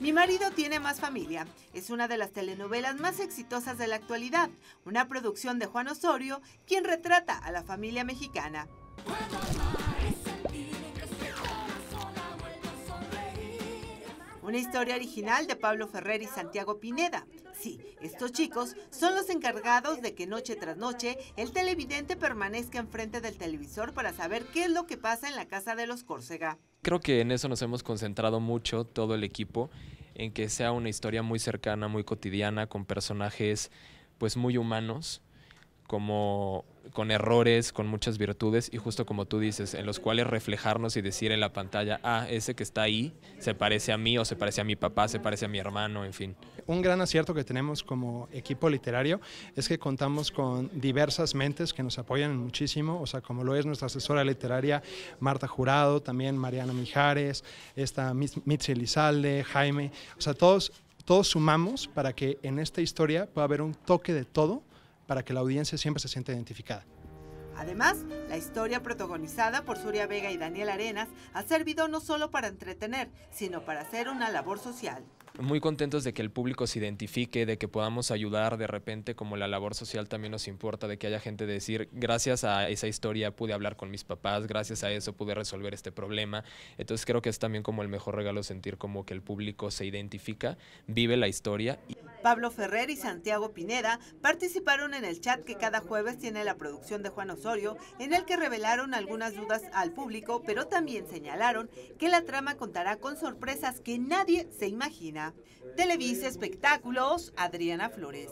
Mi marido tiene más familia. Es una de las telenovelas más exitosas de la actualidad, una producción de Juan Osorio, quien retrata a la familia mexicana. una historia original de Pablo Ferrer y Santiago Pineda. Sí, estos chicos son los encargados de que noche tras noche el televidente permanezca enfrente del televisor para saber qué es lo que pasa en la casa de los Córcega. Creo que en eso nos hemos concentrado mucho todo el equipo, en que sea una historia muy cercana, muy cotidiana, con personajes pues muy humanos, como con errores, con muchas virtudes y justo como tú dices, en los cuales reflejarnos y decir en la pantalla, ah, ese que está ahí se parece a mí o se parece a mi papá, se parece a mi hermano, en fin. Un gran acierto que tenemos como equipo literario es que contamos con diversas mentes que nos apoyan muchísimo, o sea, como lo es nuestra asesora literaria Marta Jurado, también Mariana Mijares, esta Mitzi Elizalde, Jaime, o sea, todos todos sumamos para que en esta historia pueda haber un toque de todo para que la audiencia siempre se sienta identificada. Además, la historia protagonizada por Surya Vega y Daniel Arenas ha servido no solo para entretener, sino para hacer una labor social. Muy contentos de que el público se identifique, de que podamos ayudar de repente, como la labor social también nos importa, de que haya gente decir, gracias a esa historia pude hablar con mis papás, gracias a eso pude resolver este problema. Entonces creo que es también como el mejor regalo sentir como que el público se identifica, vive la historia. Y... Pablo Ferrer y Santiago Pineda participaron en el chat que cada jueves tiene la producción de Juan Osorio, en el que revelaron algunas dudas al público, pero también señalaron que la trama contará con sorpresas que nadie se imagina. Televisa Espectáculos, Adriana Flores.